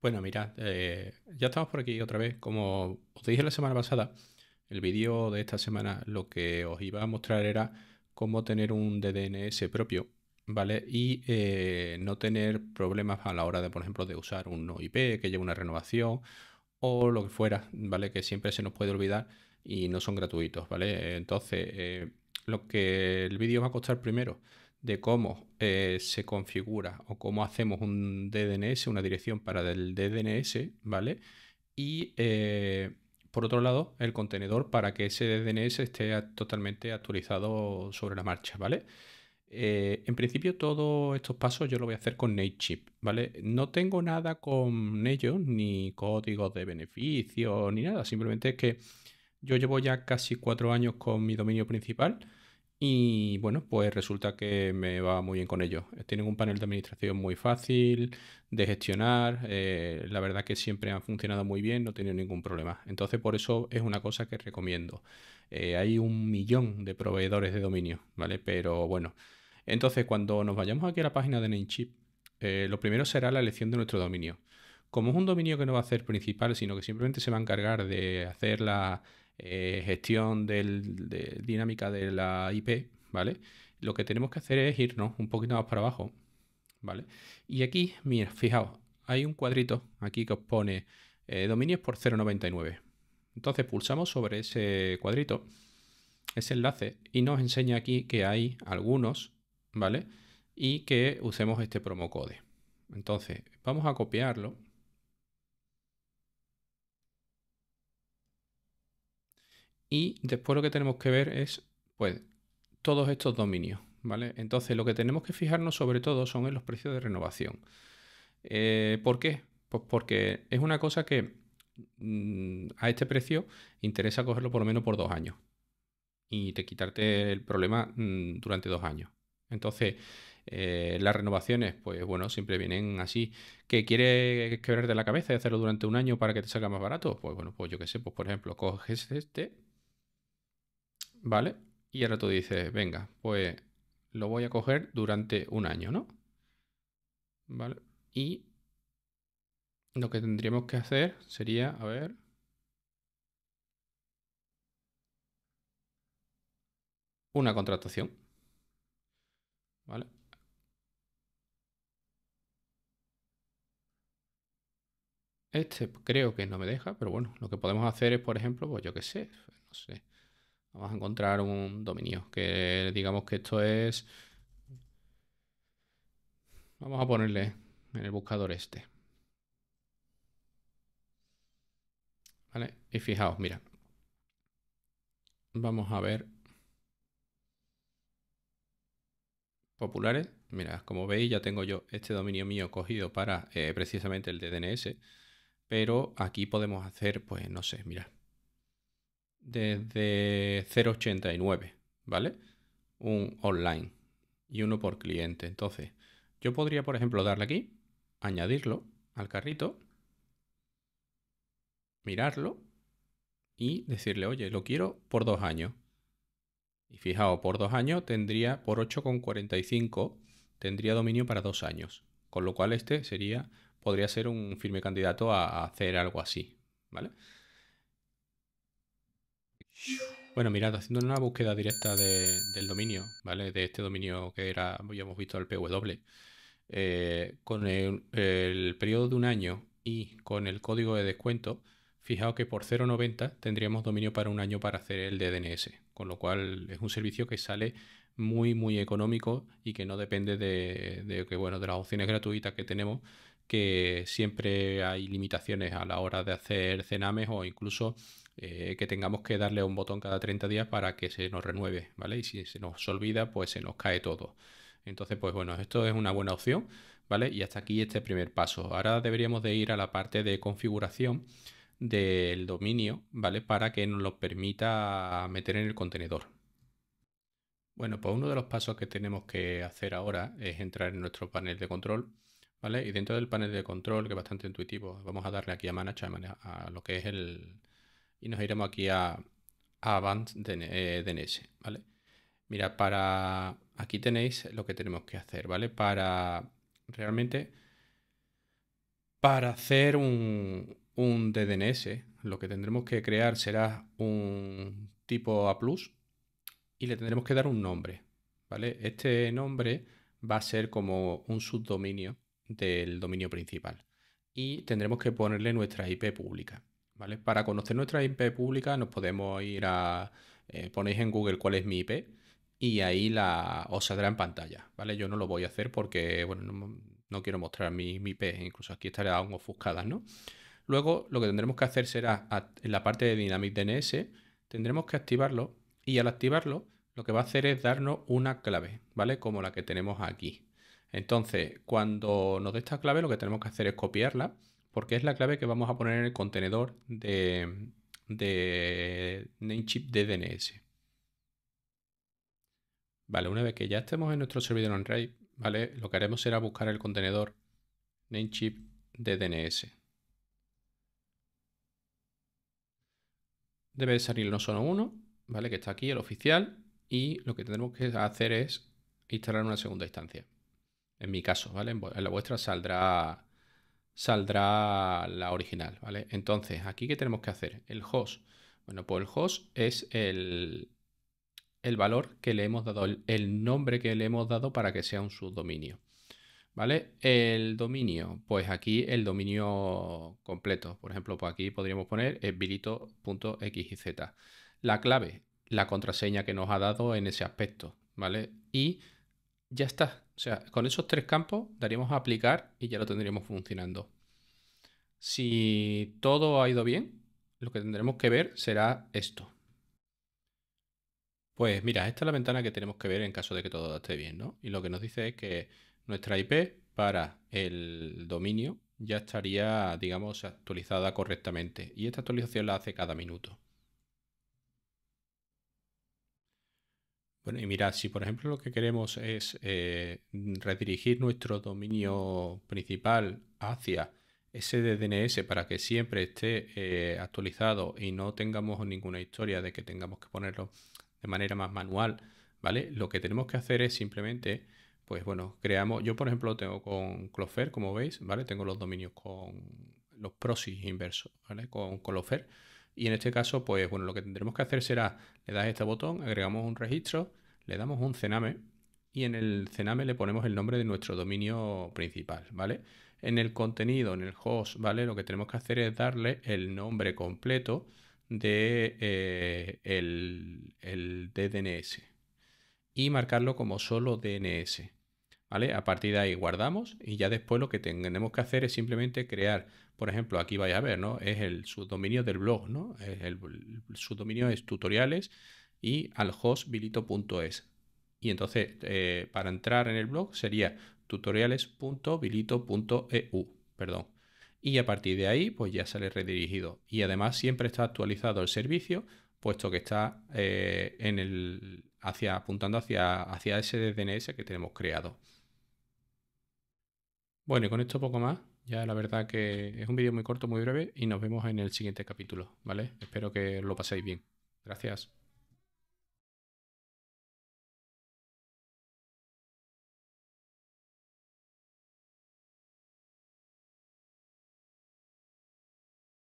Bueno, mirad, eh, ya estamos por aquí otra vez. Como os dije la semana pasada, el vídeo de esta semana lo que os iba a mostrar era cómo tener un DDNS propio, ¿vale? Y eh, no tener problemas a la hora de, por ejemplo, de usar un IP que lleve una renovación o lo que fuera, ¿vale? Que siempre se nos puede olvidar y no son gratuitos, ¿vale? Entonces, eh, lo que el vídeo va a costar primero de cómo eh, se configura o cómo hacemos un DDNS, una dirección para el DDNS, ¿vale? Y eh, por otro lado, el contenedor para que ese DDNS esté totalmente actualizado sobre la marcha, ¿vale? Eh, en principio, todos estos pasos yo lo voy a hacer con Netchip, ¿vale? No tengo nada con ellos, ni códigos de beneficio, ni nada. Simplemente es que yo llevo ya casi cuatro años con mi dominio principal y bueno, pues resulta que me va muy bien con ellos. Tienen un panel de administración muy fácil de gestionar. Eh, la verdad que siempre han funcionado muy bien, no he tenido ningún problema. Entonces, por eso es una cosa que recomiendo. Eh, hay un millón de proveedores de dominio, ¿vale? Pero bueno. Entonces, cuando nos vayamos aquí a la página de Namecheap, eh, lo primero será la elección de nuestro dominio. Como es un dominio que no va a ser principal, sino que simplemente se va a encargar de hacer la eh, gestión de dinámica de la IP, ¿vale? Lo que tenemos que hacer es irnos un poquito más para abajo, ¿vale? Y aquí, mira, fijaos, hay un cuadrito aquí que os pone eh, dominios por 0.99. Entonces pulsamos sobre ese cuadrito, ese enlace, y nos enseña aquí que hay algunos, ¿vale? Y que usemos este promocode. Entonces, vamos a copiarlo Y después lo que tenemos que ver es, pues, todos estos dominios, ¿vale? Entonces, lo que tenemos que fijarnos sobre todo son en los precios de renovación. Eh, ¿Por qué? Pues porque es una cosa que mm, a este precio interesa cogerlo por lo menos por dos años y te quitarte el problema mm, durante dos años. Entonces, eh, las renovaciones, pues bueno, siempre vienen así. ¿Que quieres quebrarte la cabeza y hacerlo durante un año para que te salga más barato? Pues bueno, pues yo qué sé, pues por ejemplo, coges este ¿vale? Y ahora tú dices, venga, pues lo voy a coger durante un año, ¿no? ¿Vale? Y lo que tendríamos que hacer sería, a ver... Una contratación. ¿Vale? Este creo que no me deja, pero bueno, lo que podemos hacer es, por ejemplo, pues yo qué sé, no sé. Vamos a encontrar un dominio, que digamos que esto es... Vamos a ponerle en el buscador este. ¿Vale? Y fijaos, mira. Vamos a ver. Populares. Mira, como veis ya tengo yo este dominio mío cogido para eh, precisamente el de DNS. Pero aquí podemos hacer, pues no sé, mira desde 0.89, ¿vale? Un online y uno por cliente. Entonces, yo podría, por ejemplo, darle aquí, añadirlo al carrito, mirarlo y decirle, oye, lo quiero por dos años. Y fijaos, por dos años tendría, por 8,45, tendría dominio para dos años. Con lo cual este sería, podría ser un firme candidato a hacer algo así, ¿vale? Bueno, mirad, haciendo una búsqueda directa del dominio, ¿vale? De este dominio que era, ya hemos visto, el PW. Eh, con el, periodo de un año y con el código de descuento, fijaos que por 0.90 tendríamos dominio para un año para hacer el de DNS, con lo cual es un servicio que sale muy, muy económico y que no depende que, bueno, de las opciones gratuitas que tenemos, que siempre hay limitaciones a la hora de hacer cenames o incluso eh, que tengamos que darle un botón cada 30 días para que se nos renueve, ¿vale? Y si se nos olvida, pues se nos cae todo. Entonces, pues bueno, esto es una buena opción, ¿vale? Y hasta aquí este primer paso. Ahora deberíamos de ir a la parte de configuración del dominio, ¿vale? Para que nos lo permita meter en el contenedor. Bueno, pues uno de los pasos que tenemos que hacer ahora es entrar en nuestro panel de control, ¿vale? Y dentro del panel de control, que es bastante intuitivo, vamos a darle aquí a Manage, a lo que es el, y nos iremos aquí a, a DNS, eh, ¿vale? Mira, para... Aquí tenéis lo que tenemos que hacer, ¿vale? Para realmente... Para hacer un, un DDNS, lo que tendremos que crear será un tipo A+, y le tendremos que dar un nombre, ¿vale? Este nombre va a ser como un subdominio del dominio principal y tendremos que ponerle nuestra IP pública. Para conocer nuestra IP pública nos podemos ir a... Eh, ponéis en Google cuál es mi IP y ahí la, os saldrá en pantalla, ¿vale? Yo no lo voy a hacer porque, bueno, no, quiero mostrar mi, IP, e incluso aquí estaré aún ofuscada. ¿no? Luego lo que tendremos que hacer será, en la parte de Dynamic DNS, tendremos que activarlo y al activarlo lo que va a hacer es darnos una clave, ¿vale? Como la que tenemos aquí. Entonces, cuando nos dé esta clave, lo que tenemos que hacer es copiarla porque es la clave que vamos a poner en el contenedor de, de Namecheap de DNS. Vale, una vez que ya estemos en nuestro servidor on ¿vale? Lo que haremos será buscar el contenedor Namecheap de DNS. Debe salir no solo uno, ¿vale? Que está aquí, el oficial, y lo que tendremos que hacer es instalar una segunda instancia. En mi caso, ¿vale? En la vuestra saldrá saldrá la original, ¿vale? Entonces, aquí qué tenemos que hacer? El host. Bueno, pues el host es el, el valor que le hemos dado, el, nombre que le hemos dado para que sea un subdominio. ¿Vale? El dominio, pues aquí el dominio completo. Por ejemplo, pues aquí podríamos poner z La clave, la contraseña que nos ha dado en ese aspecto, ¿vale? Y ya está. O sea, con esos tres campos daríamos a aplicar y ya lo tendríamos funcionando. Si todo ha ido bien, lo que tendremos que ver será esto. Pues mira, esta es la ventana que tenemos que ver en caso de que todo esté bien, ¿no? Y lo que nos dice es que nuestra IP para el dominio ya estaría, digamos, actualizada correctamente. Y esta actualización la hace cada minuto. Bueno, y mirad, si por ejemplo lo que queremos es eh, redirigir nuestro dominio principal hacia ese DNS para que siempre esté eh, actualizado y no tengamos ninguna historia de que tengamos que ponerlo de manera más manual, ¿vale? Lo que tenemos que hacer es simplemente, pues bueno, creamos, yo por ejemplo lo tengo con Clofer, como veis, ¿vale? Tengo los dominios con los prosis inversos, ¿vale? Con Clofer. Y en este caso, pues bueno, lo que tendremos que hacer será, le das este botón, agregamos un registro le damos un cename y en el cename le ponemos el nombre de nuestro dominio principal, ¿vale? En el contenido, en el host, ¿vale? Lo que tenemos que hacer es darle el nombre completo de eh, el, el dns y marcarlo como solo DNS. ¿Vale? A partir de ahí guardamos y ya después lo que tenemos que hacer es simplemente crear, por ejemplo, aquí vais a ver, ¿no? Es el subdominio del blog, ¿no? el subdominio es tutoriales y al host bilito.es. Y entonces, eh, para entrar en el blog sería tutoriales.bilito.eu, perdón. Y a partir de ahí, pues ya sale redirigido. Y además siempre está actualizado el servicio, puesto que está eh, en el, hacia, apuntando hacia, hacia ese DNS que tenemos creado. Bueno, y con esto poco más. Ya la verdad que es un vídeo muy corto, muy breve y nos vemos en el siguiente capítulo, ¿vale? Espero que lo paséis bien. Gracias.